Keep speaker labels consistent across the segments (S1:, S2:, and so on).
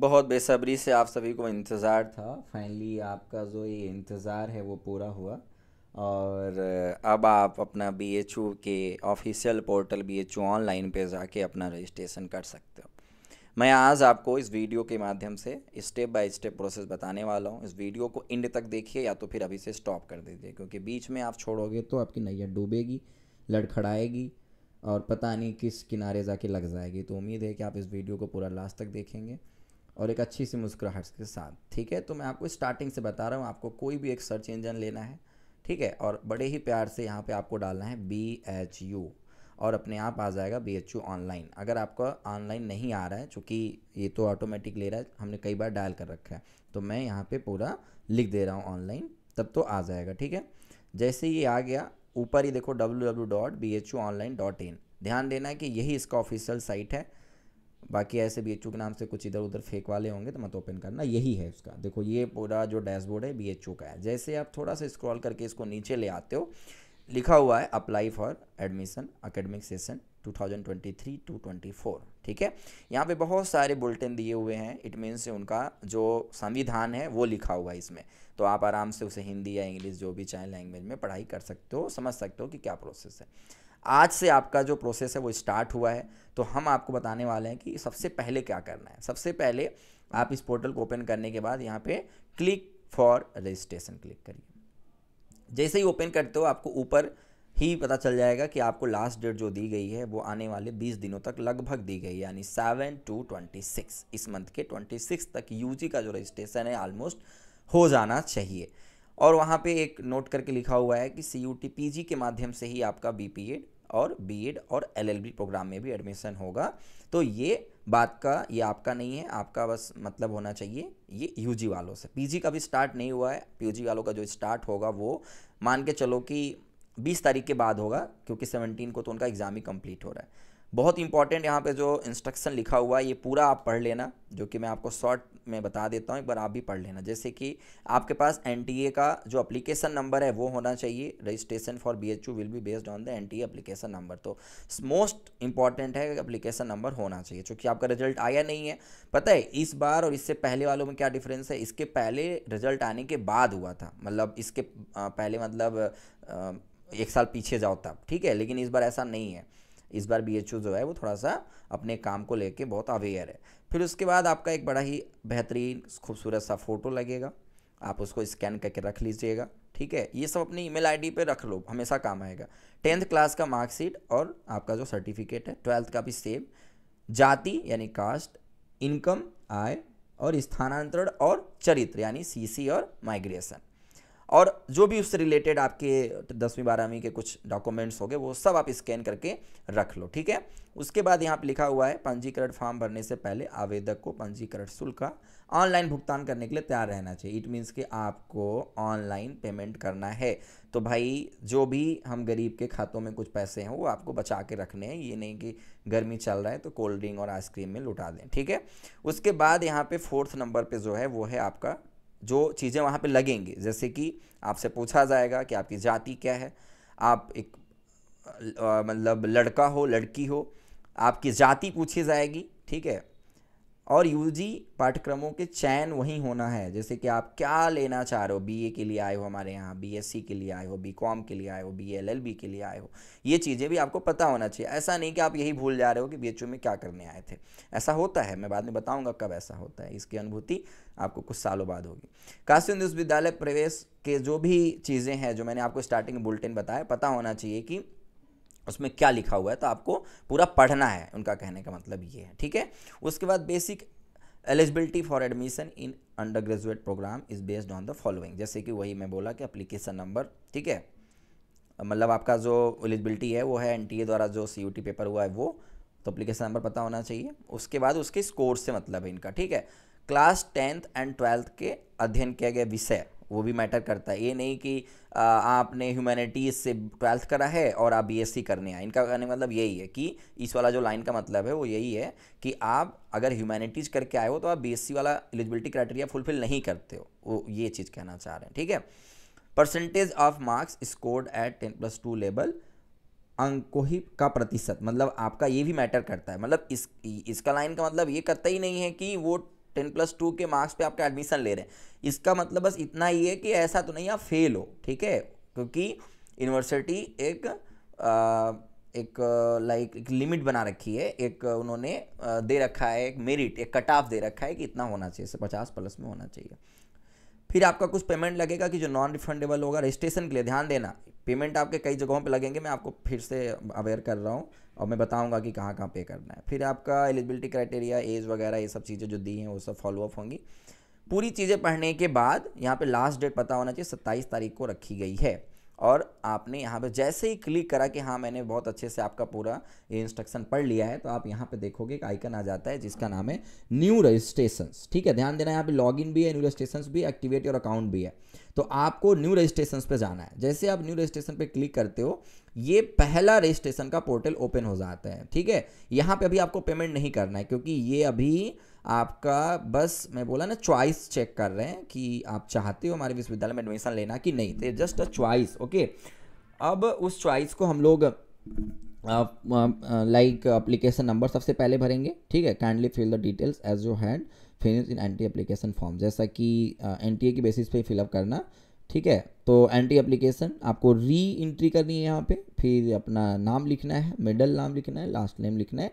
S1: बहुत बेसब्री से आप सभी को इंतज़ार था फाइनली आपका जो ये इंतज़ार है वो पूरा हुआ और अब आप अपना बी एच यू के official portal B H U online पर जाके अपना रजिस्ट्रेशन कर सकते हो मैं आज आपको इस वीडियो के माध्यम से स्टेप बाय स्टेप प्रोसेस बताने वाला हूँ इस वीडियो को एंड तक देखिए या तो फिर अभी से स्टॉप कर दीजिए क्योंकि बीच में आप छोड़ोगे तो आपकी नैया डूबेगी लड़खड़ाएगी और पता नहीं किस किनारे जाके लग जाएगी तो उम्मीद है कि आप इस वीडियो को पूरा लास्ट तक देखेंगे और एक अच्छी सी मुस्कुराहट के साथ ठीक है तो मैं आपको स्टार्टिंग से बता रहा हूँ आपको कोई भी एक सर्च इंजन लेना है ठीक है और बड़े ही प्यार से यहाँ पे आपको डालना है बी एच यू और अपने आप आ जाएगा बी एच यू ऑनलाइन अगर आपका ऑनलाइन नहीं आ रहा है चूँकि ये तो ऑटोमेटिक ले रहा है हमने कई बार डायल कर रखा है तो मैं यहाँ पर पूरा लिख दे रहा हूँ ऑनलाइन तब तो आ जाएगा ठीक है जैसे ये आ गया ऊपर ही देखो W W dot B H U online dot in ध्यान देना है कि यही इसका ऑफिशियल साइट है बाकी ऐसे बी के नाम से कुछ इधर उधर फेक वाले होंगे तो मत ओपन करना यही है उसका देखो ये पूरा जो डैशबोर्ड है बी का है जैसे आप थोड़ा सा स्क्रॉल करके इसको नीचे ले आते हो लिखा हुआ है apply for admission academic session 2023 to 24 ठीक है यहाँ पे बहुत सारे बुलेटिन दिए हुए हैं इट मीन्स उनका जो संविधान है वो लिखा हुआ है इसमें तो आप आराम से उसे हिंदी या इंग्लिश जो भी चाहे लैंग्वेज में पढ़ाई कर सकते हो समझ सकते हो कि क्या प्रोसेस है आज से आपका जो प्रोसेस है वो स्टार्ट हुआ है तो हम आपको बताने वाले हैं कि सबसे पहले क्या करना है सबसे पहले आप इस पोर्टल को ओपन करने के बाद यहाँ पे क्लिक फॉर रजिस्ट्रेशन क्लिक करिए जैसे ही ओपन करते हो आपको ऊपर ही पता चल जाएगा कि आपको लास्ट डेट जो दी गई है वो आने वाले 20 दिनों तक लगभग दी गई यानी 7 टू 26 इस मंथ के 26 तक यूजी का जो रजिस्ट्रेशन है ऑलमोस्ट हो जाना चाहिए और वहाँ पे एक नोट करके लिखा हुआ है कि C U T P G के माध्यम से ही आपका बी पी एड और बी एड और एल एल बी प्रोग्राम में भी एडमिशन होगा तो ये बात का ये आपका नहीं है आपका बस मतलब होना चाहिए ये यू जी वालों से पी जी का भी स्टार्ट नहीं हुआ है पी जी वालों का जो स्टार्ट होगा वो मान के चलो कि बीस तारीख के बाद होगा क्योंकि सेवनटीन को तो उनका एग्ज़ाम ही कम्प्लीट हो रहा है बहुत इंपॉर्टेंट यहाँ पे जो इंस्ट्रक्शन लिखा हुआ है ये पूरा आप पढ़ लेना जो कि मैं आपको शॉर्ट में बता देता हूँ एक बार आप भी पढ़ लेना जैसे कि आपके पास एन का जो अप्लीकेशन नंबर है वो होना चाहिए registration for B will be based on the N T application number तो मोस्ट इंपॉर्टेंट है अप्लीकेशन नंबर होना चाहिए चूँकि आपका रिजल्ट आया नहीं है पता है इस बार और इससे पहले वालों में क्या डिफरेंस है इसके पहले रिजल्ट आने के बाद हुआ था मतलब इसके पहले मतलब एक साल पीछे जाओ तब ठीक है लेकिन इस बार ऐसा नहीं है इस बार बी जो है वो थोड़ा सा अपने काम को लेके बहुत अवेयर है फिर उसके बाद आपका एक बड़ा ही बेहतरीन खूबसूरत सा फ़ोटो लगेगा आप उसको स्कैन करके रख लीजिएगा ठीक है ये सब अपनी ईमेल आईडी पे रख लो हमेशा काम आएगा टेंथ क्लास का मार्कशीट और आपका जो सर्टिफिकेट है ट्वेल्थ का भी सेम जाति यानी कास्ट इनकम आय और स्थानांतरण और चरित्र यानी सीसी और माइग्रेशन और जो भी उससे रिलेटेड आपके दसवीं बारहवीं के कुछ डॉक्यूमेंट्स हो गए वो सब आप स्कैन करके रख लो ठीक है उसके बाद यहाँ पर लिखा हुआ है पंजीकरण फॉर्म भरने से पहले आवेदक को पंजीकरण शुल्क का ऑनलाइन भुगतान करने के लिए तैयार रहना चाहिए इट मीन्स कि आपको ऑनलाइन पेमेंट करना है तो भाई जो भी हम गरीब के खातों में कुछ पैसे हैं वो आपको बचा के रखने हैं ये नहीं कि गर्मी चल रहा है तो कोल्ड ड्रिंक और आइसक्रीम में लुटा दें ठीक है उसके बाद यहाँ पे फोर्थ नंबर पे जो है वो है आपका जो चीज़ें वहाँ पे लगेंगी जैसे कि आपसे पूछा जाएगा कि आपकी जाति क्या है आप एक मतलब लड़का हो लड़की हो आपकी जाति पूछी जाएगी ठीक है और यूजी पाठ्यक्रमों के चयन वहीं होना है जैसे कि आप क्या लेना चाह रहे हो बीए के लिए आए हो हमारे यहाँ बीएससी के लिए आए हो बीकॉम के लिए आए हो बीएलएलबी के लिए आए हो ये चीज़ें भी आपको पता होना चाहिए ऐसा नहीं कि आप यही भूल जा रहे हो कि बीएचयू में क्या करने आए थे ऐसा होता है मैं बाद में बताऊँगा कब ऐसा होता है इसकी अनुभूति आपको कुछ सालों बाद होगी काशी हिंदू विश्वविद्यालय प्रवेश के जो भी चीज़ें हैं जो मैंने आपको स्टार्टिंग में बुलेटिन बताया पता होना चाहिए कि उसमें क्या लिखा हुआ है तो आपको पूरा पढ़ना है उनका कहने का मतलब ये है ठीक है उसके बाद basic eligibility for admission in undergraduate program is based on the following जैसे कि वही मैं बोला कि अप्लीकेशन नंबर ठीक है मतलब आपका जो एलिजिबिलिटी है वो है एन द्वारा जो सी पेपर हुआ है वो तो अप्लीकेशन नंबर पता होना चाहिए उसके बाद उसके स्कोर से मतलब है इनका ठीक है क्लास टेंथ एंड ट्वेल्थ के अध्ययन किया गया विषय वो भी मैटर करता है ये नहीं कि आपने ह्यूमैनिटीज़ से ट्वेल्थ करा है और आप बीएससी करने आए इनका कहने मतलब यही है कि इस वाला जो लाइन का मतलब है वो यही है कि आप अगर ह्यूमैनिटीज़ करके आए हो तो आप बीएससी वाला एलिजिबिलिटी क्राइटेरिया फुलफिल नहीं करते हो वो ये चीज़ कहना चाह रहे हैं ठीक है percentage of marks scored at ten plus two level अंकों ही का प्रतिशत मतलब आपका ये भी मैटर करता है मतलब इस इसका लाइन का मतलब ये करता ही नहीं है कि वो टेन प्लस टू के मार्क्स पे आपका एडमिशन ले रहे हैं इसका मतलब बस इतना ही है कि ऐसा तो नहीं आप फेल हो ठीक है क्योंकि यूनिवर्सिटी एक आ, एक लाइक एक लिमिट बना रखी है एक उन्होंने दे रखा है एक मेरिट एक कट ऑफ दे रखा है कि इतना होना चाहिए पचास प्लस में होना चाहिए फिर आपका कुछ पेमेंट लगेगा कि जो नॉन रिफंडेबल होगा रजिस्ट्रेशन के लिए ध्यान देना पेमेंट आपके कई जगहों पे लगेंगे मैं आपको फिर से अवेयर कर रहा हूँ और मैं बताऊँगा कि कहाँ कहाँ पे करना है फिर आपका एलिजिबिलिटी क्राइटेरिया एज वगैरह ये सब चीज़ें जो दी हैं वो सब फॉलोअप होंगी पूरी चीज़ें पढ़ने के बाद यहाँ पे लास्ट डेट पता होना चाहिए सत्ताईस तारीख को रखी गई है और आपने यहाँ पे जैसे ही क्लिक करा कि हाँ मैंने बहुत अच्छे से आपका पूरा ये इंस्ट्रक्शन पढ़ लिया है तो आप यहाँ पे देखोगे एक आइकन आ जाता है जिसका नाम है न्यू रजिस्ट्रेशन ठीक है ध्यान देना यहाँ पे लॉगिन भी है न्यू रजिस्ट्रेशन भी एक्टिवेट योर अकाउंट भी है तो आपको न्यू रजिस्ट्रेशन पर जाना है जैसे आप न्यू रजिस्ट्रेशन पर क्लिक करते हो ये पहला रजिस्ट्रेशन का पोर्टल ओपन हो जाता है ठीक है यहाँ पे अभी आपको पेमेंट नहीं करना है क्योंकि ये अभी आपका बस मैं बोला ना चॉइस चेक कर रहे हैं कि आप चाहते हो हमारे विश्वविद्यालय में एडमिशन लेना कि नहीं तो जस्ट अ च्वाइस ओके अब उस च्वाइस को हम लोग लाइक अप्लीकेशन नंबर सबसे पहले भरेंगे ठीक है kindly fill the details as you had finish in N T form जैसा कि एन टी ए की बेसिस पे फिलअप करना ठीक है तो एंट्री एप्लीकेशन आपको री इंट्री करनी है यहाँ पे फिर अपना नाम लिखना है मिडल नाम लिखना है लास्ट नेम लिखना है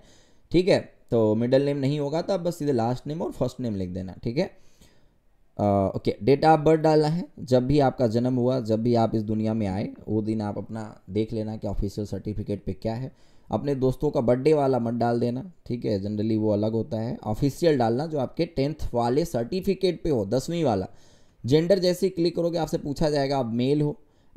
S1: ठीक है तो मिडल नेम नहीं होगा तो आप बस सीधे लास्ट नेम और फर्स्ट नेम लिख देना ठीक है ओके डेट ऑफ बर्थ डालना है जब भी आपका जन्म हुआ जब भी आप इस दुनिया में आए वो दिन आप अपना देख लेना कि ऑफिशियल सर्टिफिकेट पे क्या है अपने दोस्तों का बर्थडे वाला मत डाल देना ठीक है जनरली वो अलग होता है ऑफिशियल डालना जो आपके टेंथ वाले सर्टिफिकेट पे हो दसवीं वाला जेंडर जैसे ही क्लिक करोगे आपसे पूछा जाएगा आप मेल हो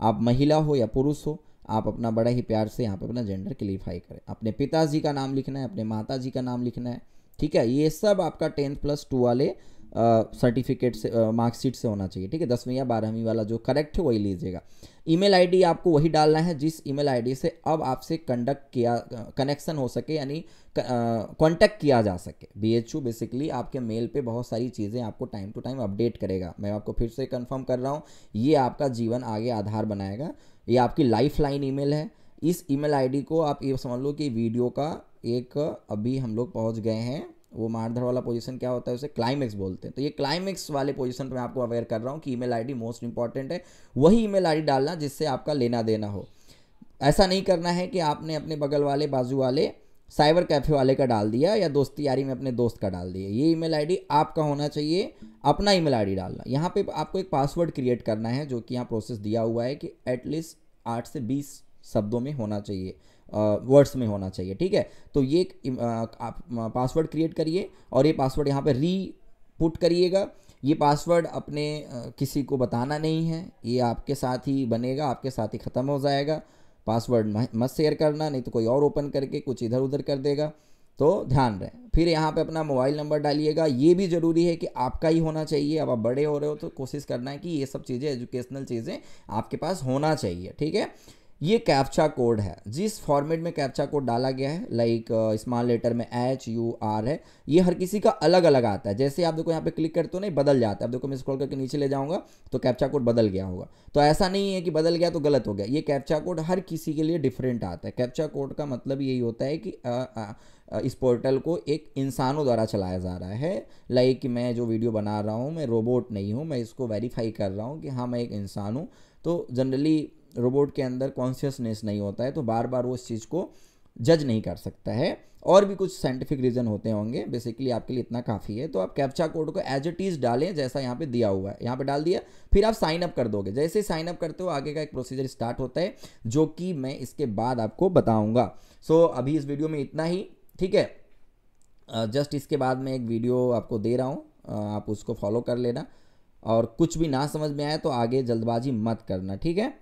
S1: आप महिला हो या पुरुष हो आप अपना बड़ा ही प्यार से यहाँ पे अपना जेंडर क्लीफाई करें अपने पिताजी का नाम लिखना है अपने माता जी का नाम लिखना है ठीक है ये सब आपका टेंथ प्लस टू वाले सर्टिफिकेट से मार्कशीट से होना चाहिए ठीक है दसवीं या बारहवीं वाला जो करेक्ट है वही लीजिएगा ईमेल आईडी आपको वही डालना है जिस ईमेल आईडी से अब आपसे कंडक्ट किया कनेक्शन हो सके यानी कांटेक्ट किया जा सके बीएचयू बेसिकली आपके मेल पे बहुत सारी चीज़ें आपको टाइम टू टाइम अपडेट करेगा मैं आपको फिर से कंफर्म कर रहा हूँ ये आपका जीवन आगे आधार बनाएगा ये आपकी लाइफ लाइन ईमेल है इस ईमेल आईडी को आप ये समझ लो कि वीडियो का एक अभी हम लोग पहुँच गए हैं वो मारधर वाला पोजीशन क्या होता है उसे क्लाइमेक्स बोलते हैं तो ये क्लाइमेक्स वाले पोजीशन पे मैं आपको अवेयर कर रहा हूँ कि ईमेल आईडी मोस्ट इंपॉर्टेंट है वही ईमेल आईडी डालना जिससे आपका लेना देना हो ऐसा नहीं करना है कि आपने अपने बगल वाले बाजू वाले साइबर कैफ़े वाले का डाल दिया या दोस्ती यारी में अपने दोस्त का डाल दिया ये ईमेल आईडी आपका होना चाहिए अपना ईमेल आईडी डालना यहाँ पे आपको एक पासवर्ड क्रिएट करना है जो कि यहाँ प्रोसेस दिया हुआ है कि एटलीस्ट आठ से बीस शब्दों में होना चाहिए वर्ड्स में होना चाहिए ठीक है तो ये आप पासवर्ड क्रिएट करिए और ये पासवर्ड यहाँ पर री पुट करिएगा ये पासवर्ड अपने किसी को बताना नहीं है ये आपके साथ ही बनेगा आपके साथ ही ख़त्म हो जाएगा पासवर्ड मत शेयर करना नहीं तो कोई और ओपन करके कुछ इधर उधर कर देगा तो ध्यान रहे फिर यहाँ पे अपना मोबाइल नंबर डालिएगा ये भी ज़रूरी है कि आपका ही होना चाहिए अब आप बड़े हो रहे हो तो कोशिश करना है कि ये सब चीज़ें एजुकेशनल चीज़ें आपके पास होना चाहिए ठीक है ये कैप्चा कोड है जिस फॉर्मेट में कैप्चा कोड डाला गया है लाइक स्मॉल लेटर में एच यू आर है ये हर किसी का अलग अलग आता है जैसे आप देखो यहाँ पे क्लिक करते हो नहीं बदल जाता है आप देखो मैं स्क्रॉल करके नीचे ले जाऊँगा तो कैप्चा कोड बदल गया होगा तो ऐसा नहीं है कि बदल गया तो गलत हो गया ये कैप्चा कोड हर किसी के लिए डिफरेंट आता है कैप्चा कोड का मतलब यही होता है कि आ, uh, आ, uh, uh, इस पोर्टल को एक इंसानों द्वारा चलाया जा रहा है लाइक मैं जो वीडियो बना रहा हूँ मैं रोबोट नहीं हूँ मैं इसको वेरीफाई कर रहा हूँ कि हाँ मैं एक इंसान हूँ तो जनरली रोबोट के अंदर कॉन्शियसनेस नहीं होता है तो बार बार वो इस चीज़ को जज नहीं कर सकता है और भी कुछ साइंटिफिक रीज़न होते होंगे बेसिकली आपके लिए इतना काफ़ी है तो आप कैप्चा कोड को एज इट इज़ डालें जैसा यहाँ पे दिया हुआ है यहाँ पे डाल दिया फिर आप साइन अप कर दोगे जैसे ही साइन अप करते हो आगे का एक प्रोसीजर स्टार्ट होता है जो कि मैं इसके बाद आपको बताऊँगा सो so, अभी इस वीडियो में इतना ही ठीक है जस्ट इसके बाद मैं एक वीडियो आपको दे रहा हूँ आप उसको फॉलो कर लेना और कुछ भी ना समझ में आए तो आगे जल्दबाजी मत करना ठीक है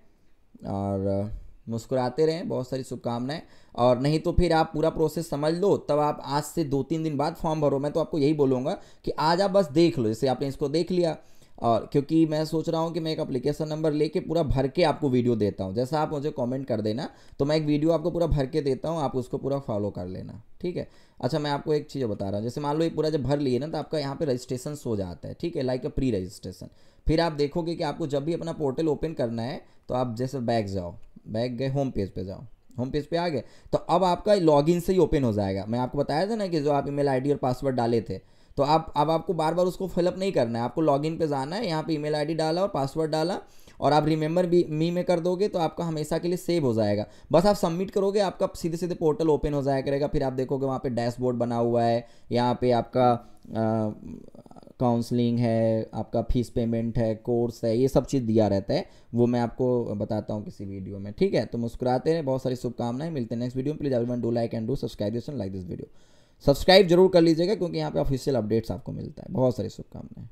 S1: और मुस्कुराते रहें बहुत सारी शुभकामनाएं और नहीं तो फिर आप पूरा प्रोसेस समझ लो तब आप आज से दो तीन दिन बाद फॉर्म भरो मैं तो आपको यही बोलूँगा कि आज आप बस देख लो जैसे आपने इसको देख लिया और क्योंकि मैं सोच रहा हूँ कि मैं एक अप्लीकेशन नंबर लेके पूरा भर के आपको वीडियो देता हूँ जैसा आप मुझे कमेंट कर देना तो मैं एक वीडियो आपको पूरा भर के देता हूँ आप उसको पूरा फॉलो कर लेना ठीक है अच्छा मैं आपको एक चीज़ बता रहा हूँ जैसे मान लो ये पूरा जब भर लिए ना तो आपका यहाँ पर रजिस्ट्रेशन सो जाता है ठीक है लाइक अ प्री रजिस्ट्रेशन फिर आप देखोगे कि आपको जब भी अपना पोर्टल ओपन करना है तो आप जैसे बैग जाओ बैग गए होम पेज पर जाओ होम पेज पे आ गए तो अब आपका लॉगिन से ही ओपन हो जाएगा मैं आपको बताया था ना कि जो आप ईमेल आईडी और पासवर्ड डाले थे तो आप अब आपको बार बार उसको फिलअप नहीं करना है आपको लॉगिन पे जाना है यहाँ पे ईमेल आईडी डाला और पासवर्ड डाला और आप रिमेंबर भी मी में कर दोगे तो आपका हमेशा के लिए सेव हो जाएगा बस आप सबमिट करोगे आपका सीधे सीधे पोर्टल ओपन हो जाया करेगा फिर आप देखोगे वहाँ पे डैशबोर्ड बना हुआ है यहाँ पे आपका काउंसलिंग है आपका फीस पेमेंट है कोर्स है ये सब चीज़ दिया रहता है वो मैं आपको बताता हूँ किसी वीडियो में ठीक है तो मुस्कुराते हैं बहुत सारी शुभकामनाएं है। मिलते हैं नेक्स्ट वीडियो में please everyone do like and do subscribe this like this video subscribe जरूर कर लीजिएगा क्योंकि यहाँ पे ऑफिशियल अपडेट्स आपको मिलता है बहुत सारी शुभकामनाएं